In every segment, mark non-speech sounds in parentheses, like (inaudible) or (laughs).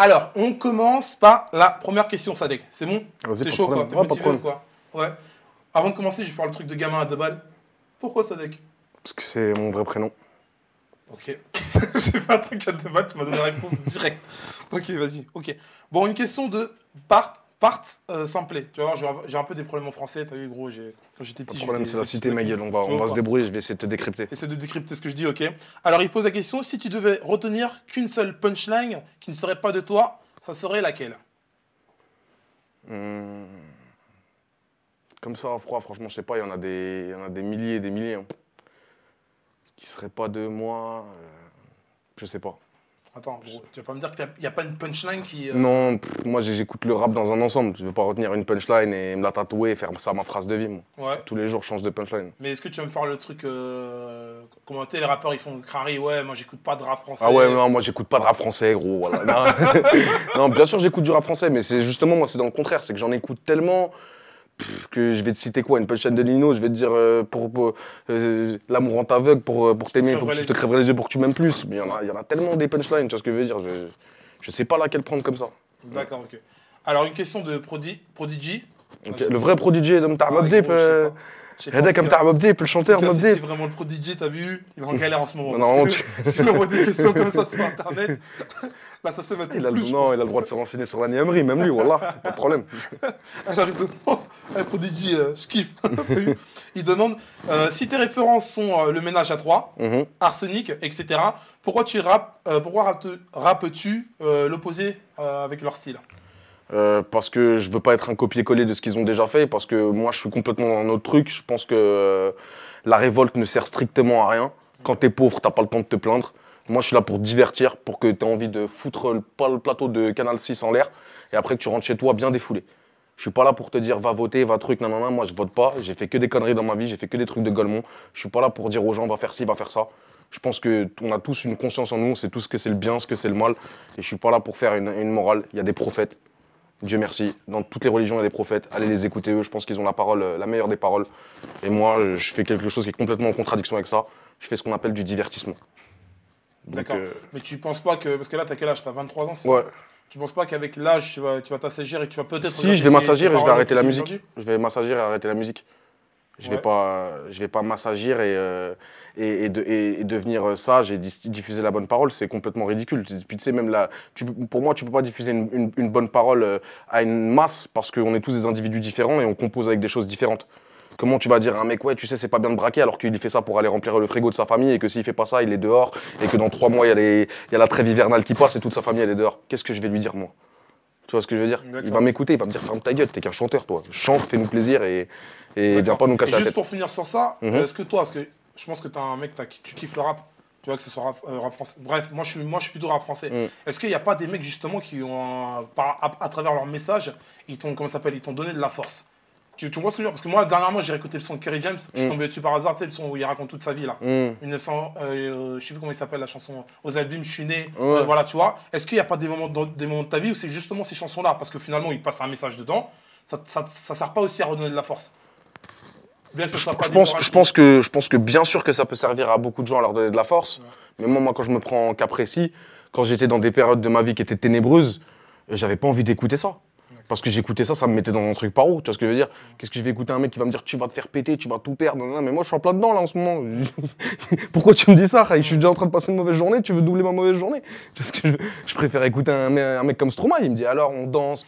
Alors, on commence par la première question, Sadek. C'est bon C'est chaud quoi T'es motivé ou quoi Ouais. Avant de commencer, je vais faire le truc de gamin à deux balles. Pourquoi Sadek Parce que c'est mon vrai prénom. Ok. (laughs) J'ai fait un truc à deux balles, tu m'as donné la réponse directe. Ok, vas-y. Ok. Bon, une question de Bart partent euh, sans play. Tu vois, j'ai un peu des problèmes en français, t'as vu, gros, quand j'étais petit. Le problème, c'est la cité, Miguel, on va, on va se débrouiller, je vais essayer de te décrypter. Essayer de décrypter ce que je dis, ok. Alors, il pose la question si tu devais retenir qu'une seule punchline qui ne serait pas de toi, ça serait laquelle hmm. Comme ça, froid, franchement, je sais pas, il y, en a des, y a des milliers des milliers. Hein. Qui seraient pas de moi, euh, je sais pas. Attends, tu vas pas me dire qu'il n'y a... pas une punchline qui. Euh, non, moi j'écoute le rap dans un ensemble. Je veux pas retenir une punchline et me la tatouer et faire ça ma phrase de vie. Moi. Ouais. Tous les jours, je change de punchline. Mais est-ce que tu vas me faire le truc. Euh... Comment les rappeurs ils font crari Ouais, moi j'écoute pas de rap français. Ah ouais, non, moi j'écoute pas de rap français, gros. Voilà. (laughs) non. (laughs) non, bien sûr, j'écoute du rap français, mais c'est justement, moi, c'est dans le contraire. C'est que j'en écoute tellement que je vais te citer quoi Une punchline de Lino, je vais te dire euh, pour, euh, l'amour en aveugle, pour, euh, pour t'aimer, il faut que je te crèverais les yeux pour que tu m'aimes plus. Il y, en a, il y en a tellement des punchlines, tu vois ce que je veux dire Je, je sais pas laquelle prendre comme ça. D'accord, ok. Alors, une question de Prodigy. le vrai Prodigy, Dom Tar Mob ah, Deep. Reda comme Deep, le chanteur Mob Deep. C'est vraiment le Prodigy, t'as vu Il est en galère en ce moment. Non, parce que (laughs) si on voit des questions comme ça sur Internet, là, (laughs) bah, ça se va tout Non, il a le droit de se renseigner sur la Niamri, même lui, voilà, pas de problème. (laughs) Alors, il Prodigy, euh, je kiffe. (laughs) il demande euh, si tes références sont euh, le ménage à trois, mhm. arsenic, etc. Pourquoi tu rappes, tu l'opposé avec leur style Parce que je veux pas être un copier-coller de ce qu'ils ont déjà fait. Parce que moi, je suis complètement dans un autre truc. Je pense que la révolte ne sert strictement à rien. Quand t'es pauvre, t'as pas le temps de te plaindre. Moi, je suis là pour divertir, pour que tu aies envie de foutre le, le plateau de Canal 6 en l'air et après que tu rentres chez toi bien défoulé. Je suis pas là pour te dire va voter, va truc, non, non, non, moi je vote pas. J'ai fait que des conneries dans ma vie, j'ai fait que des trucs de Golemont. Je suis pas là pour dire aux gens va faire ci, va faire ça. Je pense qu'on a tous une conscience en nous, on sait tout ce que c'est le bien, ce que c'est le mal. Et je suis pas là pour faire une, morale. Il y a des prophètes, Dieu merci. Dans toutes les religions, il y a des prophètes. Allez les écouter, eux. Je pense qu'ils ont la parole, euh, la meilleure des paroles. Et moi, je fais quelque chose qui est complètement en contradiction avec ça. Je fais ce qu'on appelle du divertissement. D'accord. Euh, Mais tu penses pas que. Parce que là, t'as quel âge T'as 23 ans, ouais. Tu penses pas qu'avec l'âge, tu vas, t'assagir et tu vas peut-être. Si, je vais m'assagir et je vais arrêter la musique. Je vais m'assagir et arrêter la musique. Je ne vais, pas, je vais pas m'assagir euh, et, et, devenir euh, sage et diffuser la bonne parole, c'est complètement ridicule. Puis tu sais, même là, pour moi, tu ne peux pas diffuser une, bonne parole euh, à une masse parce qu'on est tous des individus différents et on compose avec des choses différentes. Comment tu vas dire à un mec, ouais, tu sais, c'est pas bien de braquer alors qu'il fait ça pour aller remplir le frigo de sa famille et que s'il fait pas ça, il est dehors et que dans trois mois, il y, a la trêve hivernale qui passe et toute sa famille, elle est dehors. Qu'est-ce que je vais lui dire, moi Tu vois ce que je veux dire Il va m'écouter, il va me dire, ferme ta gueule, t'es qu'un chanteur, toi. Chante, fais-nous plaisir et, et viens pas nous casser la tête. Juste pour finir sans ça, mhm. euh, est-ce que toi, parce que je pense que t'es un mec, tu kiffes le rap, tu vois, que ce soit rap, euh, rap, français. Bref, moi je suis, moi, je suis plutôt rap français. Mhm. Est-ce qu'il n'y a pas des mecs justement qui ont, à, travers leur message, s'appelle, ils t'ont donné de la force tu, tu vois ce que je veux dire Parce que moi, dernièrement, j'ai réécouté le son de Kerry James. Je suis mm. tombé dessus par hasard, tu sais, le son où il raconte toute sa vie, là. 1900, mm. euh, je sais plus comment il s'appelle, la chanson euh, Aux albums, je suis né. Euh, voilà, tu vois. Est-ce qu'il n'y a pas des moments, des moments de ta vie où c'est justement ces chansons-là Parce que finalement, il passe un message dedans. Ça, ça, ça sert pas aussi à redonner de la force. Bien je, je pense, que, je pense que bien sûr que ça peut servir à beaucoup de gens à leur donner de la force. Mais moi, moi, quand je me prends en cas précis, quand j'étais dans des périodes de ma vie qui étaient ténébreuses, euh, j'avais pas envie d'écouter ça. Parce que j'écoutais ça, ça me mettait dans un truc par où Tu vois ce que je veux dire Qu'est-ce que je vais écouter un mec qui va me dire tu vas te faire péter, tu vas tout perdre Mais moi, je suis en plein dedans là en ce moment. (laughs) Pourquoi tu me dis ça Je suis déjà en train de passer une mauvaise journée. Tu veux doubler ma mauvaise journée Parce que je, je préfère écouter un, mec comme Stromae. Il me dit alors on danse,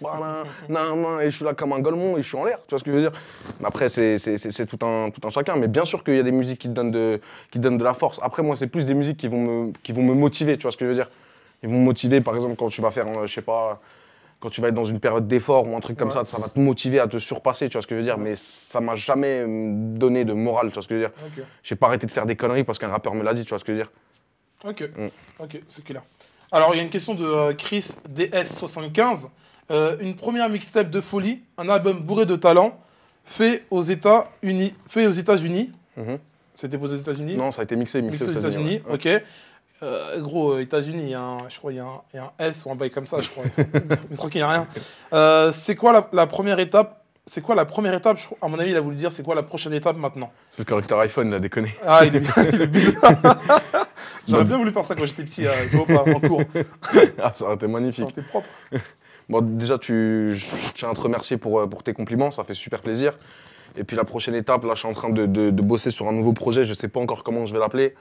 et je suis là comme un golemon et je suis en l'air. Tu vois ce que je veux dire Mais après, c'est tout un, tout un chacun. Mais bien sûr qu'il y a des musiques qui te donnent de, qui de la force. Après, moi, c'est plus des musiques qui vont me, qui vont me motiver. Tu vois ce que je veux dire Ils vont me motiver, par exemple, quand tu vas faire, euh, je sais pas quand tu vas être dans une période d'effort ou un truc comme ça, ça va te motiver à te surpasser, tu vois ce que je veux dire. Mais ça m'a jamais euh, donné de morale, tu vois ce que je veux dire. J'ai pas arrêté de faire des conneries parce qu'un rappeur me l'a dit, tu vois ce que je veux dire. Ok, mm. ok, c'est clair. Alors, il y a une question de euh, Chris DS75. Euh, une première mixtape de folie, un album bourré de talent, fait aux États-Unis. Fait aux États-Unis. Mhm. C'était aux États-Unis Non, ça a été mixé, mixé, aux États-Unis. Ok. Euh, gros, gros, euh, États-Unis, je crois qu'il y, a un S ou un bail comme ça, je crois. (laughs) Mais tranquille, il n'y a rien. Euh, c'est quoi la, première étape C'est quoi la première étape À mon avis, il a voulu dire c'est quoi la prochaine étape maintenant C'est le correcteur iPhone, a déconné. Ah, il est, bizarre. (laughs) (laughs) J'aurais bien voulu faire ça quand j'étais petit, pas, en cours. ah, ça aurait été magnifique. Ça propre. Bon, déjà, tu, je, tiens à te remercier pour, pour tes compliments, ça fait super plaisir. Et puis la prochaine étape, là, je suis en train de, de, de bosser sur un nouveau projet, je ne sais pas encore comment je vais l'appeler.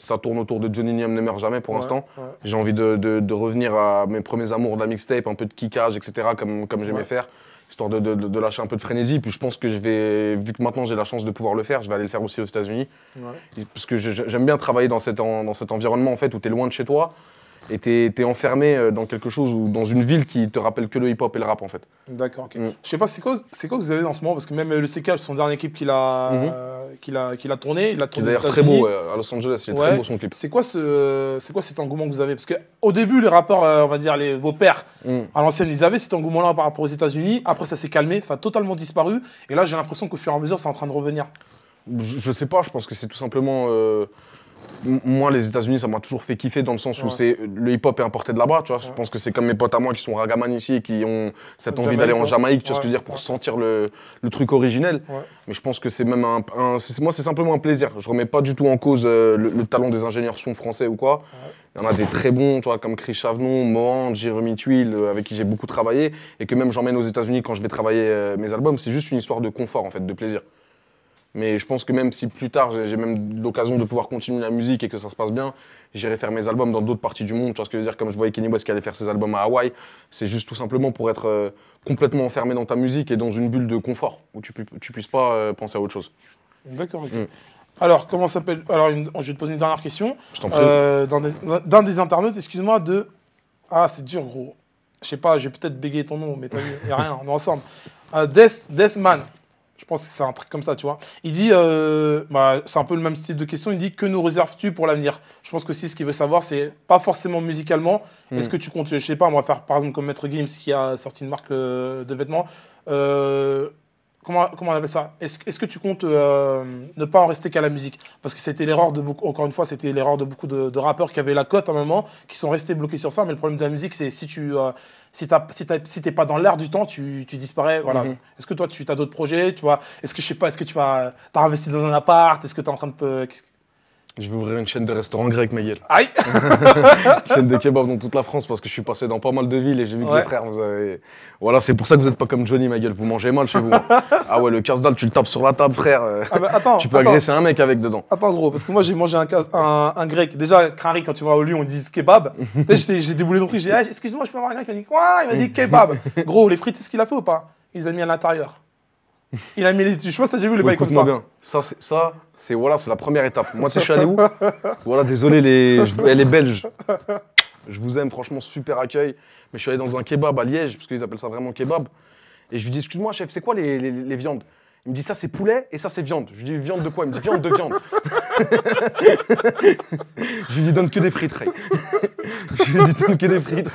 Ça tourne autour de Johnny Niam ne meurt jamais pour l'instant. J'ai envie de, de, revenir à mes premiers amours de la mixtape, un peu de kickage, etc., comme, comme j'aimais faire, histoire de, de, lâcher un peu de frénésie. Puis je pense que je vais, vu que maintenant j'ai la chance de pouvoir le faire, je vais aller le faire aussi aux États-Unis. Parce que j'aime bien travailler dans cet, dans cet environnement en fait, où tu es loin de chez toi et tu es enfermé euh, dans quelque chose ou dans une ville qui te rappelle que le hip-hop et le rap en fait. D'accord, ok. Mm. Je sais pas, c'est quoi, quoi que vous avez en ce moment Parce que même le CK, son dernier équipe qu'il a, mm-hmm qu'il a, qu'il a tourné. Il a tourné d'ailleurs très beau à Los Angeles, il est très beau son clip. C'est quoi, ce, c'est quoi cet engouement que vous avez Parce qu'au début, les rapports, euh, on va dire, les, vos pères mm. à l'ancienne, ils avaient cet engouement-là par rapport aux États-Unis. Après, ça s'est calmé, ça a totalement disparu. Et là, j'ai l'impression qu'au fur et à mesure, c'est en train de revenir. Je, je sais pas, je pense que c'est tout simplement. Euh, moi, les États-Unis, ça m'a toujours fait kiffer dans le sens où c'est le hip-hop est importé de là-bas. je pense que c'est comme mes potes à moi qui sont ragaman ici et qui ont cette envie d'aller en Jamaïque. ce que je veux dire pour sentir le, truc originel. Mais je pense que c'est même un, moi, c'est simplement un plaisir. Je remets pas du tout en cause euh, le, talent des ingénieurs son français ou quoi. Il y en a des très bons, tu comme Chris Chavenon, Mohan, Jérémy Tuile, euh, avec qui j'ai beaucoup travaillé, et que même j'emmène aux États-Unis quand je vais travailler euh, mes albums. C'est juste une histoire de confort, en fait, de plaisir. Mais je pense que même si plus tard j'ai même l'occasion de pouvoir continuer la musique et que ça se passe bien, j'irai faire mes albums dans d'autres parties du monde. Tu vois ce que je veux dire Comme je voyais Kenny West qui allait faire ses albums à Hawaï, c'est juste tout simplement pour être euh, complètement enfermé dans ta musique et dans une bulle de confort où tu, ne puisses pas euh, penser à autre chose. D'accord, mm. Alors, comment s'appelle Alors, je vais te poser une dernière question. Je t'en prie. Euh, d'un des... internautes, excuse-moi, de. Ah, c'est dur, gros. Je sais pas, j'ai peut-être bégayé ton nom, mais t'as vu, a rien, on est ensemble. Death... Man. Je pense que c'est un truc comme ça, tu vois. Il dit, euh, bah, c'est un peu le même style de question, il dit que nous réserves-tu pour l'avenir Je pense que si ce qu'il veut savoir, c'est pas forcément musicalement. Hmm. Est-ce que tu comptes, je sais pas, on va faire par exemple comme Maître Gims qui a sorti une marque euh, de vêtements. Euh, Comment, comment, on appelle ça Est-ce que tu comptes euh, ne pas en rester qu'à la musique Parce que c'était l'erreur de beaucoup, encore une fois, c'était l'erreur de beaucoup de, rappeurs qui avaient la cote à un moment, qui sont restés bloqués sur ça. Mais le problème de la musique, c'est si tu euh, si t'es pas dans l'air du temps, tu, tu disparais. Voilà. Mhm. Est-ce que toi, tu as d'autres projets Tu vois Est-ce que je sais pas Est-ce que tu vas t'investir investi dans un appart Est-ce que tu es en train de je vais ouvrir une chaîne de restaurants grecs, Miguel. Aïe (laughs) Chaîne de kebab dans toute la France parce que je suis passé dans pas mal de villes et j'ai vu que les frères, vous avez. Voilà, c'est pour ça que vous n'êtes pas comme Johnny, Miguel. Vous mangez mal chez vous. ah ouais, le casse tu le tapes sur la table, frère. Ah bah, attends, tu peux agresser un mec avec dedans. Attends, gros, parce que moi, j'ai mangé un, un, grec. Déjà, quand tu vas au lieu, on dit kebab. (laughs) j'ai déboulé dans le j'ai dit, ah, excuse-moi, je peux avoir un grec. Il m'a dit, quoi Il m'a dit (laughs) kebab. gros, les frites, c'est ce qu'il a fait ou pas Ils les a mis à l'intérieur. Il a mis les. Je sais pas si t'as déjà vu les bail comme ça. bien. Ça, c'est, ça, c'est voilà, c'est la première étape. Moi, tu sais, je suis allé où (laughs) Voilà, désolé, eh, les, Belges. Je vous aime, franchement, super accueil. Mais je suis allé dans un kebab à Liège, parce qu'ils appellent ça vraiment kebab. Et je lui dis, excuse-moi, chef, c'est quoi les, les viandes Il me dit, ça, c'est poulet et ça, c'est viande. Je lui dis, viande de quoi Il me dit, viande de viande. (laughs) je lui donne que des frites, je lui donne que des frites,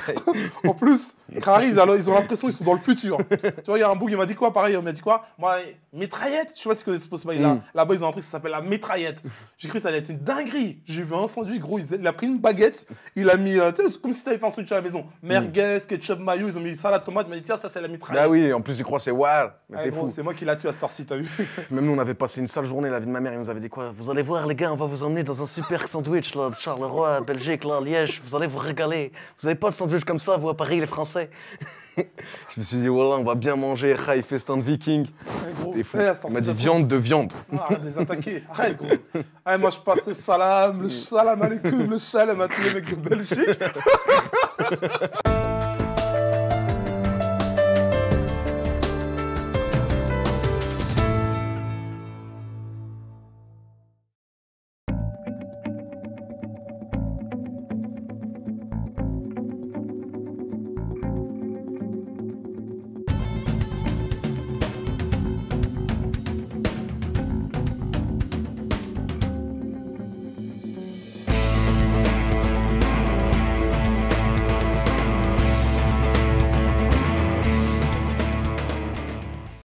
en plus, ils ont l'impression qu'ils sont dans le futur. Tu vois, il y a un bug, il m'a dit quoi Pareil, il m'a dit quoi Moi, métraillette. Je sais pas si que ce là mm. Là-bas, ils ont un truc qui s'appelle la métraillette. J'ai cru que ça allait être une dinguerie. J'ai vu un sandwich, gros. Il a pris une baguette, il a mis, euh, tu sais, comme si t'avais fait un sandwich à la maison. Merguez, mm. ketchup, mayo, ils ont mis ça la tomate. Il m'a dit, tiens, ça, c'est la métraillette. Ah oui, en plus, ils croient, c'est waouh. Ah, c'est moi qui l'a tué à Star t'as vu Même nous, on avait passé une sale journée, la vie de ma mère. Ils nous avaient dit quoi Vous allez voir, les on va vous emmener dans un super (laughs) sandwich, là, de Charleroi, Belgique, là, Liège, vous allez vous régaler. Vous n'avez pas de sandwich comme ça, vous, à Paris, les Français. (laughs) je me suis dit, voilà, on va bien manger, il fait viking. il eh, m'a dit viande de viande. Ah, des attaqués. Arrête, gros. Eh, moi, je passe le salam, le salam alaikum, le salam à tous les mecs de Belgique. (laughs)